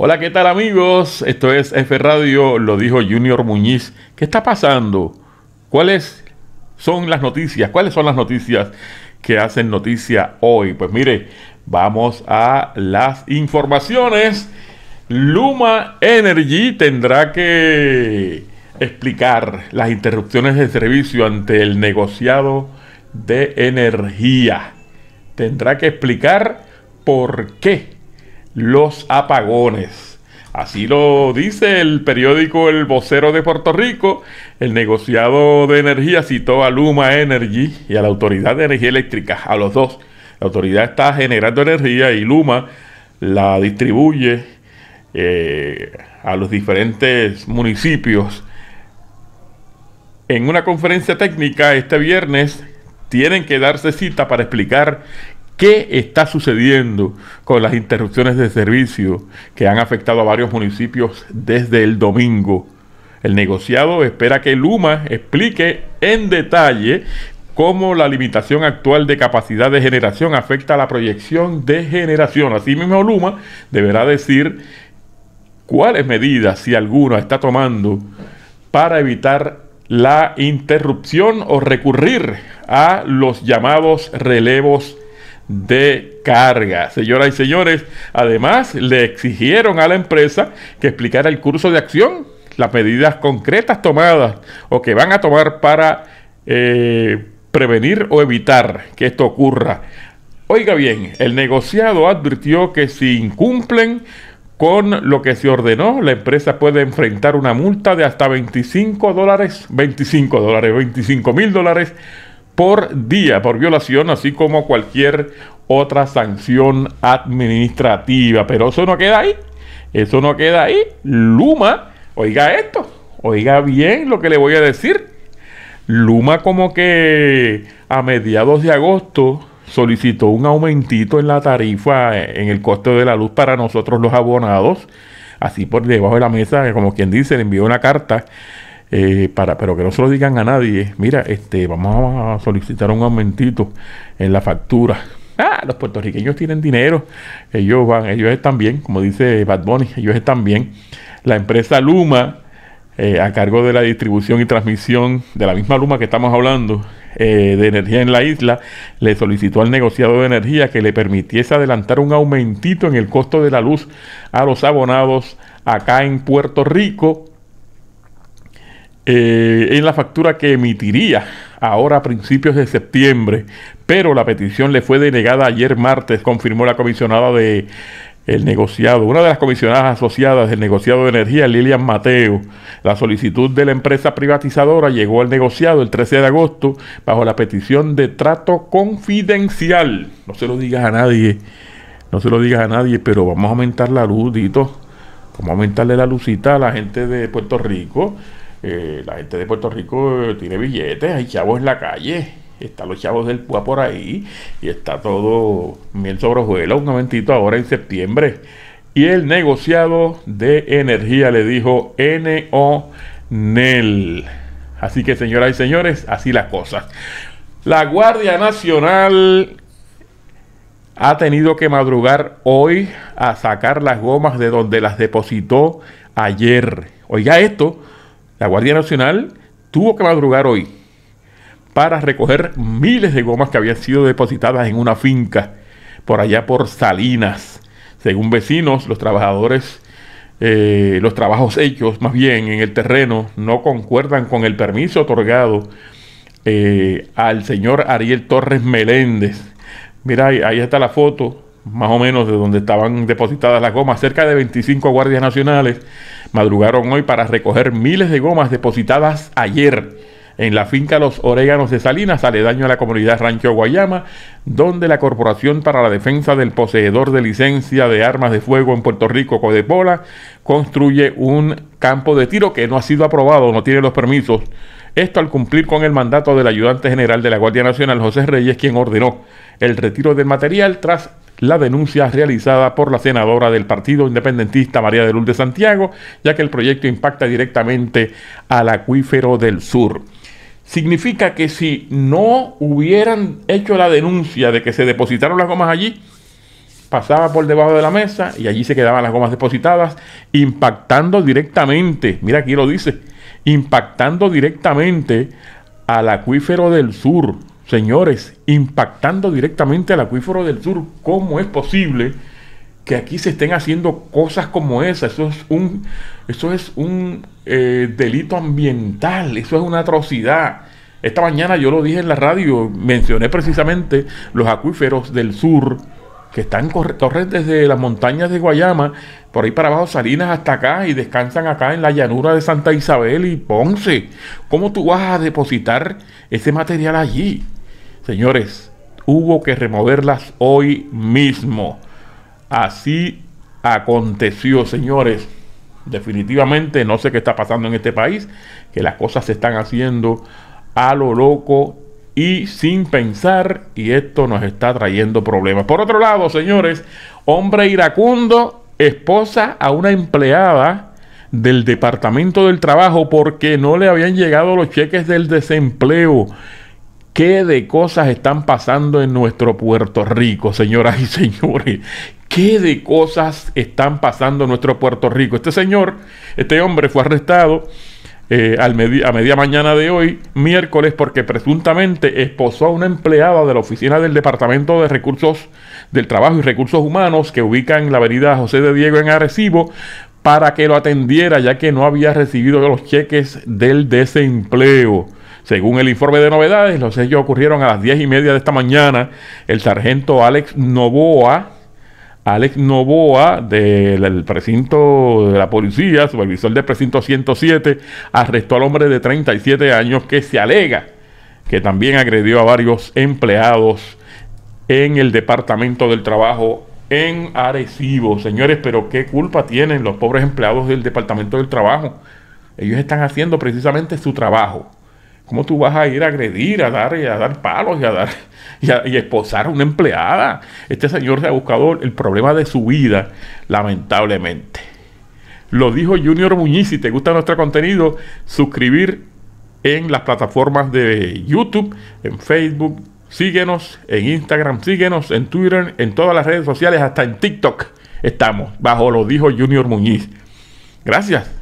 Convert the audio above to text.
Hola, ¿qué tal amigos? Esto es F Radio, lo dijo Junior Muñiz. ¿Qué está pasando? ¿Cuáles son las noticias? ¿Cuáles son las noticias que hacen noticia hoy? Pues mire, vamos a las informaciones. Luma Energy tendrá que explicar las interrupciones de servicio ante el negociado de energía. Tendrá que explicar por qué los apagones. Así lo dice el periódico El Vocero de Puerto Rico. El negociado de energía citó a Luma Energy y a la Autoridad de Energía Eléctrica, a los dos. La autoridad está generando energía y Luma la distribuye eh, a los diferentes municipios. En una conferencia técnica este viernes tienen que darse cita para explicar ¿Qué está sucediendo con las interrupciones de servicio que han afectado a varios municipios desde el domingo? El negociado espera que Luma explique en detalle cómo la limitación actual de capacidad de generación afecta a la proyección de generación. Asimismo, Luma deberá decir cuáles medidas, si alguna, está tomando para evitar la interrupción o recurrir a los llamados relevos de carga. Señoras y señores, además le exigieron a la empresa que explicara el curso de acción, las medidas concretas tomadas o que van a tomar para eh, prevenir o evitar que esto ocurra. Oiga bien, el negociado advirtió que si incumplen con lo que se ordenó, la empresa puede enfrentar una multa de hasta 25 dólares, 25 dólares, 25 mil dólares por día por violación, así como cualquier otra sanción administrativa. Pero eso no queda ahí. Eso no queda ahí. Luma, oiga esto, oiga bien lo que le voy a decir. Luma como que a mediados de agosto solicitó un aumentito en la tarifa, eh, en el costo de la luz para nosotros los abonados. Así por debajo de la mesa, como quien dice, le envió una carta eh, para, pero que no se lo digan a nadie, mira, este, vamos a solicitar un aumentito en la factura. Ah, los puertorriqueños tienen dinero, ellos van, ellos están bien, como dice Bad Bunny, ellos están bien. La empresa Luma, eh, a cargo de la distribución y transmisión de la misma Luma que estamos hablando, eh, de energía en la isla, le solicitó al negociado de energía que le permitiese adelantar un aumentito en el costo de la luz a los abonados acá en Puerto Rico en eh, la factura que emitiría ahora a principios de septiembre, pero la petición le fue denegada ayer martes, confirmó la comisionada de el negociado. Una de las comisionadas asociadas del negociado de energía, Lilian Mateo, la solicitud de la empresa privatizadora llegó al negociado el 13 de agosto bajo la petición de trato confidencial. No se lo digas a nadie, no se lo digas a nadie, pero vamos a aumentar la luz, Dito. Vamos a aumentarle la lucita a la gente de Puerto Rico. Eh, la gente de Puerto Rico eh, tiene billetes, hay chavos en la calle, están los chavos del PUA por ahí, y está todo bien sobre un momentito ahora en septiembre. Y el negociado de energía le dijo NO NEL. Así que, señoras y señores, así las cosas. La Guardia Nacional ha tenido que madrugar hoy a sacar las gomas de donde las depositó ayer. Oiga esto, la Guardia Nacional tuvo que madrugar hoy para recoger miles de gomas que habían sido depositadas en una finca por allá por Salinas. Según vecinos, los trabajadores, eh, los trabajos hechos más bien en el terreno no concuerdan con el permiso otorgado eh, al señor Ariel Torres Meléndez. Mira, ahí está la foto más o menos de donde estaban depositadas las gomas, cerca de 25 guardias nacionales madrugaron hoy para recoger miles de gomas depositadas ayer en la finca Los Oréganos de Salinas, aledaño a la comunidad Rancho Guayama, donde la Corporación para la Defensa del Poseedor de Licencia de Armas de Fuego en Puerto Rico, Codepola, construye un campo de tiro que no ha sido aprobado, no tiene los permisos. Esto al cumplir con el mandato del ayudante general de la Guardia Nacional, José Reyes, quien ordenó el retiro del material tras la denuncia realizada por la senadora del Partido Independentista María de Luz de Santiago, ya que el proyecto impacta directamente al acuífero del sur. Significa que si no hubieran hecho la denuncia de que se depositaron las gomas allí, pasaba por debajo de la mesa y allí se quedaban las gomas depositadas, impactando directamente, mira aquí lo dice, impactando directamente al acuífero del sur, señores, impactando directamente al acuífero del sur. ¿Cómo es posible que aquí se estén haciendo cosas como esa? Eso es un, eso es un eh, delito ambiental, eso es una atrocidad. Esta mañana yo lo dije en la radio, mencioné precisamente los acuíferos del sur que están corriendo desde las montañas de Guayama, por ahí para abajo Salinas hasta acá y descansan acá en la llanura de Santa Isabel y Ponce. ¿Cómo tú vas a depositar ese material allí? Señores, hubo que removerlas hoy mismo. Así aconteció, señores. Definitivamente no sé qué está pasando en este país, que las cosas se están haciendo a lo loco y sin pensar y esto nos está trayendo problemas. Por otro lado, señores, hombre iracundo esposa a una empleada del Departamento del Trabajo porque no le habían llegado los cheques del desempleo qué de cosas están pasando en nuestro Puerto Rico, señoras y señores. Qué de cosas están pasando en nuestro Puerto Rico. Este señor, este hombre fue arrestado eh, al a media mañana de hoy, miércoles, porque presuntamente esposó a una empleada de la oficina del Departamento de Recursos del Trabajo y Recursos Humanos que ubica en la avenida José de Diego en Arecibo para que lo atendiera ya que no había recibido los cheques del desempleo. Según el informe de novedades, los hechos ocurrieron a las diez y media de esta mañana. El sargento Alex Novoa, Alex Novoa del precinto de la policía, supervisor del precinto 107, arrestó al hombre de 37 años que se alega que también agredió a varios empleados en el Departamento del Trabajo en Arecibo. Señores, pero qué culpa tienen los pobres empleados del Departamento del Trabajo. Ellos están haciendo precisamente su trabajo. ¿Cómo tú vas a ir a agredir, a dar, a dar palos y a dar y, a, esposar a una empleada? Este señor se ha buscado el problema de su vida, lamentablemente. Lo dijo Junior Muñiz. Si te gusta nuestro contenido, suscribir en las plataformas de YouTube, en Facebook, síguenos, en Instagram, síguenos, en Twitter, en todas las redes sociales, hasta en TikTok estamos, bajo lo dijo Junior Muñiz. Gracias.